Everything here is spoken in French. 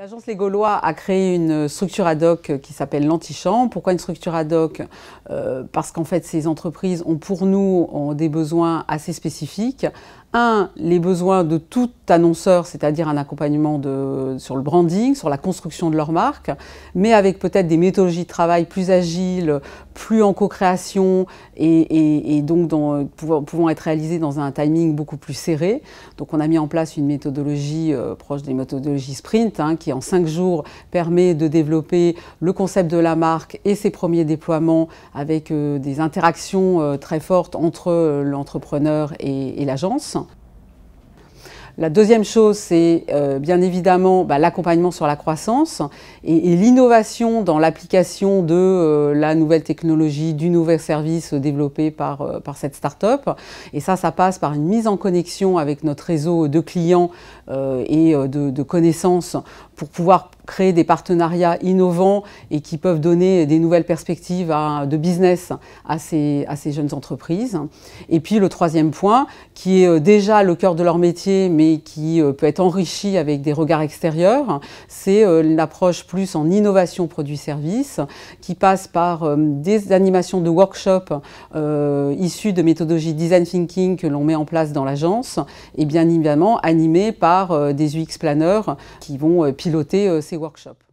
L'agence Les Gaulois a créé une structure ad hoc qui s'appelle l'Antichamp. Pourquoi une structure ad hoc euh, Parce qu'en fait, ces entreprises ont pour nous ont des besoins assez spécifiques, un, les besoins de tout annonceur, c'est-à-dire un accompagnement sur le branding, sur la construction de leur marque, mais avec peut-être des méthodologies de travail plus agiles, plus en co-création et, donc pouvant, être réalisées dans un timing beaucoup plus serré. Donc on a mis en place une méthodologie euh, proche des méthodologies sprint, hein, qui en cinq jours permet de développer le concept de la marque et ses premiers déploiements avec euh, des interactions euh, très fortes entre l'entrepreneur et l'agence. La deuxième chose, c'est euh, bien évidemment bah, l'accompagnement sur la croissance et, l'innovation dans l'application de euh, la nouvelle technologie, du nouvel service développé par, euh, par cette start-up. Et ça, ça passe par une mise en connexion avec notre réseau de clients et de, de connaissances pour pouvoir créer des partenariats innovants et qui peuvent donner des nouvelles perspectives à, de business à ces, à ces, jeunes entreprises. Et puis le troisième point, qui est euh, déjà le cœur de leur métier, mais qui euh, peut être enrichi avec des regards extérieurs, c'est euh, l'approche plus en innovation produit-service, qui passe par des animations de workshops issues de méthodologie design thinking que l'on met en place dans l'agence, et bien évidemment animées par des UX planners qui vont piloter ces workshop.